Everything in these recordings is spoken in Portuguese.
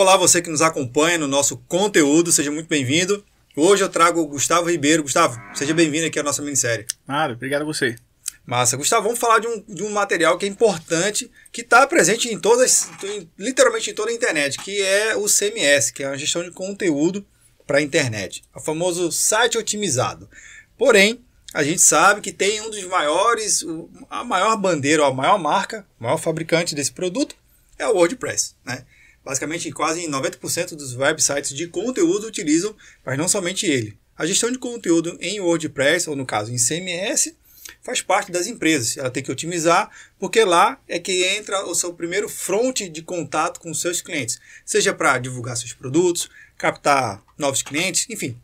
Olá, você que nos acompanha no nosso conteúdo, seja muito bem-vindo. Hoje eu trago o Gustavo Ribeiro. Gustavo, seja bem-vindo aqui à nossa minissérie. Nada, obrigado a você. Massa. Gustavo, vamos falar de um, de um material que é importante, que está presente em todas, literalmente em toda a internet, que é o CMS, que é a gestão de conteúdo para a internet, o famoso site otimizado. Porém, a gente sabe que tem um dos maiores, a maior bandeira, a maior marca, o maior fabricante desse produto é o WordPress, né? Basicamente, quase 90% dos websites de conteúdo utilizam, mas não somente ele. A gestão de conteúdo em WordPress, ou no caso em CMS, faz parte das empresas. Ela tem que otimizar, porque lá é que entra o seu primeiro fronte de contato com os seus clientes, seja para divulgar seus produtos, captar novos clientes, enfim,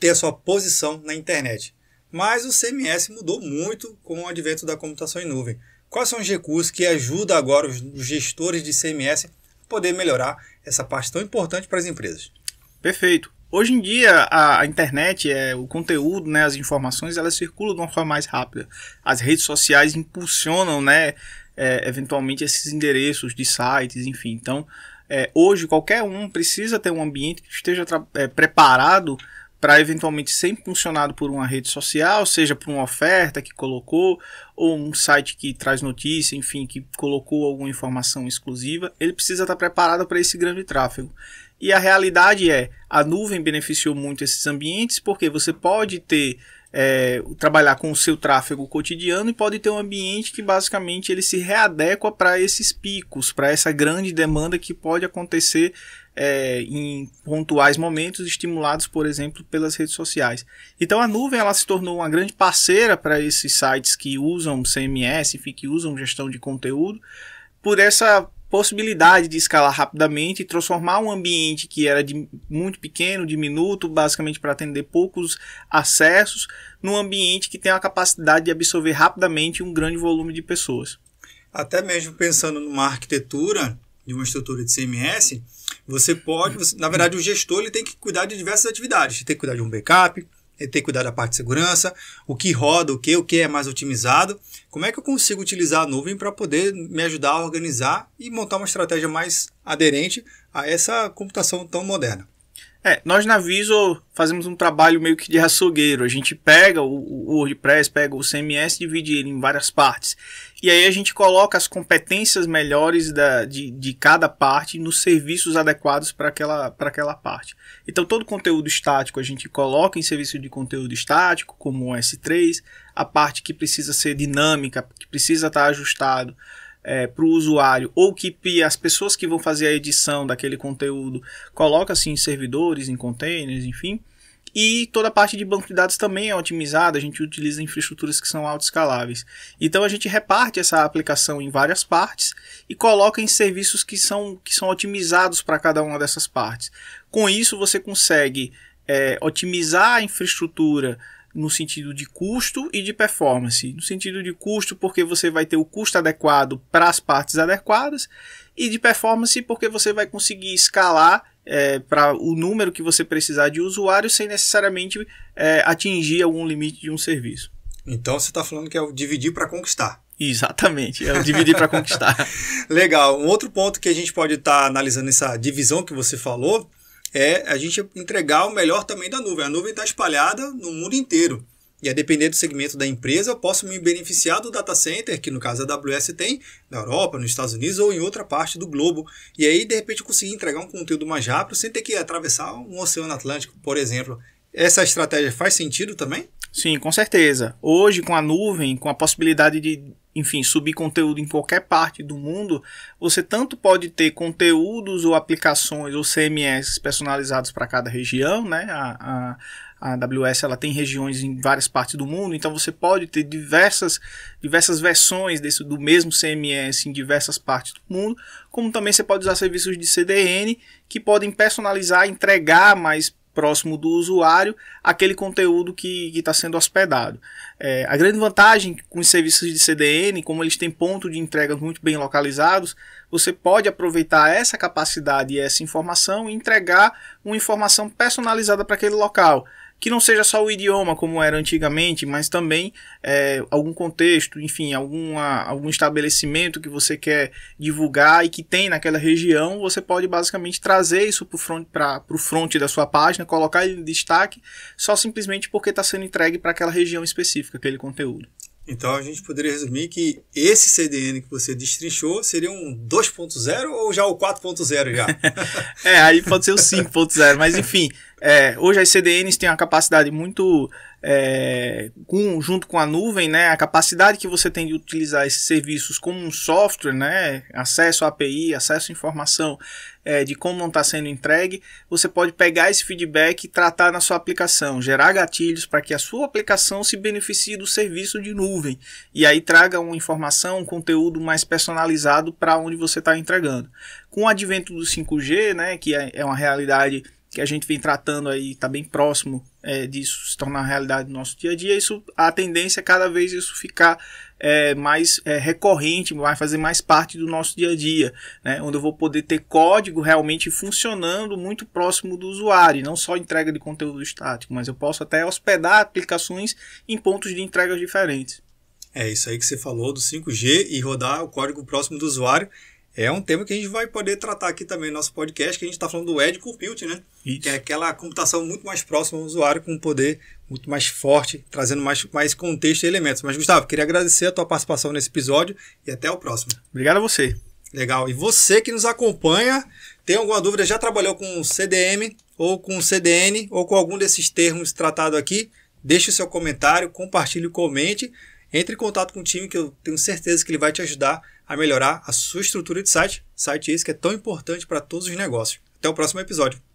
ter a sua posição na internet. Mas o CMS mudou muito com o advento da computação em nuvem. Quais são os recursos que ajudam agora os gestores de CMS poder melhorar essa parte tão importante para as empresas. Perfeito. Hoje em dia a, internet, é, o conteúdo, né, as informações, elas circulam de uma forma mais rápida. As redes sociais impulsionam, né, é, eventualmente esses endereços de sites, enfim. Então, é, hoje qualquer um precisa ter um ambiente que esteja é, preparado para eventualmente ser impulsionado por uma rede social, seja por uma oferta que colocou, ou um site que traz notícia, enfim, que colocou alguma informação exclusiva, ele precisa estar tá preparado para esse grande tráfego. E a realidade é, a nuvem beneficiou muito esses ambientes, porque você pode ter é, trabalhar com o seu tráfego cotidiano e pode ter um ambiente que basicamente ele se readequa para esses picos, para essa grande demanda que pode acontecer é, em pontuais momentos estimulados, por exemplo, pelas redes sociais. Então a nuvem ela se tornou uma grande parceira para esses sites que usam CMS, enfim, que usam gestão de conteúdo, por essa possibilidade de escalar rapidamente e transformar um ambiente que era de muito pequeno, diminuto, basicamente para atender poucos acessos, num ambiente que tem a capacidade de absorver rapidamente um grande volume de pessoas. Até mesmo pensando numa arquitetura de uma estrutura de CMS, você pode, você, na verdade, o gestor ele tem que cuidar de diversas atividades. tem que cuidar de um backup, tem que cuidar da parte de segurança, o que roda, o que, o que é mais otimizado. Como é que eu consigo utilizar a nuvem para poder me ajudar a organizar e montar uma estratégia mais aderente a essa computação tão moderna? É, nós na Viso fazemos um trabalho meio que de açougueiro. A gente pega o, o WordPress, pega o CMS, divide ele em várias partes. E aí a gente coloca as competências melhores da, de, de cada parte nos serviços adequados para aquela, aquela parte. Então todo conteúdo estático a gente coloca em serviço de conteúdo estático, como o S3, a parte que precisa ser dinâmica, que precisa estar tá ajustado é, para o usuário ou que as pessoas que vão fazer a edição daquele conteúdo coloca assim em servidores, em containers, enfim. E toda a parte de banco de dados também é otimizada, a gente utiliza infraestruturas que são autoescaláveis. Então a gente reparte essa aplicação em várias partes e coloca em serviços que são, que são otimizados para cada uma dessas partes. Com isso você consegue é, otimizar a infraestrutura no sentido de custo e de performance. No sentido de custo, porque você vai ter o custo adequado para as partes adequadas, e de performance, porque você vai conseguir escalar é, para o número que você precisar de usuários sem necessariamente é, atingir algum limite de um serviço. Então você está falando que é o dividir para conquistar. Exatamente, é o dividir para conquistar. Legal. Um outro ponto que a gente pode estar tá analisando essa divisão que você falou é a gente entregar o melhor também da nuvem. A nuvem está espalhada no mundo inteiro. E a depender do segmento da empresa, eu posso me beneficiar do data center, que no caso a AWS tem, na Europa, nos Estados Unidos ou em outra parte do globo. E aí, de repente, eu conseguir entregar um conteúdo mais rápido sem ter que atravessar um oceano Atlântico, por exemplo. Essa estratégia faz sentido também? Sim, com certeza. Hoje, com a nuvem, com a possibilidade de enfim, subir conteúdo em qualquer parte do mundo, você tanto pode ter conteúdos ou aplicações ou CMS personalizados para cada região, né? A, a, a AWS ela tem regiões em várias partes do mundo, então você pode ter diversas, diversas versões desse, do mesmo CMS em diversas partes do mundo, como também você pode usar serviços de CDN que podem personalizar, entregar mais próximo do usuário aquele conteúdo que está sendo hospedado. É, a grande vantagem com os serviços de CDN, como eles têm ponto de entrega muito bem localizados, você pode aproveitar essa capacidade e essa informação e entregar uma informação personalizada para aquele local que não seja só o idioma como era antigamente, mas também é, algum contexto, enfim, alguma, algum estabelecimento que você quer divulgar e que tem naquela região, você pode basicamente trazer isso para o front, front da sua página, colocar ele em destaque, só simplesmente porque está sendo entregue para aquela região específica, aquele conteúdo. Então a gente poderia resumir que esse CDN que você destrinchou seria um 2.0 ou já o 4.0 já? é, aí pode ser o 5.0, mas enfim, é, hoje as CDNs têm uma capacidade muito é, com, junto com a nuvem, né, a capacidade que você tem de utilizar esses serviços como um software, né, acesso à API, acesso à informação é, de como não está sendo entregue, você pode pegar esse feedback e tratar na sua aplicação, gerar gatilhos para que a sua aplicação se beneficie do serviço de nuvem e aí traga uma informação, um conteúdo mais personalizado para onde você está entregando. Com o advento do 5G, né, que é, é uma realidade que a gente vem tratando aí, está bem próximo é, disso se tornar realidade no nosso dia a dia, isso, a tendência é cada vez isso ficar é, mais é, recorrente, vai fazer mais parte do nosso dia a dia, né? onde eu vou poder ter código realmente funcionando muito próximo do usuário, não só entrega de conteúdo estático, mas eu posso até hospedar aplicações em pontos de entrega diferentes. É isso aí que você falou do 5G e rodar o código próximo do usuário é um tema que a gente vai poder tratar aqui também no nosso podcast, que a gente está falando do Edge Computing, né? Isso. Que é aquela computação muito mais próxima ao usuário, com um poder muito mais forte, trazendo mais, mais contexto e elementos. Mas, Gustavo, queria agradecer a tua participação nesse episódio e até o próximo. Obrigado a você. Legal. E você que nos acompanha, tem alguma dúvida, já trabalhou com CDM ou com CDN ou com algum desses termos tratados aqui? Deixe o seu comentário, compartilhe, comente. Entre em contato com o time que eu tenho certeza que ele vai te ajudar a melhorar a sua estrutura de site, site esse que é tão importante para todos os negócios. Até o próximo episódio.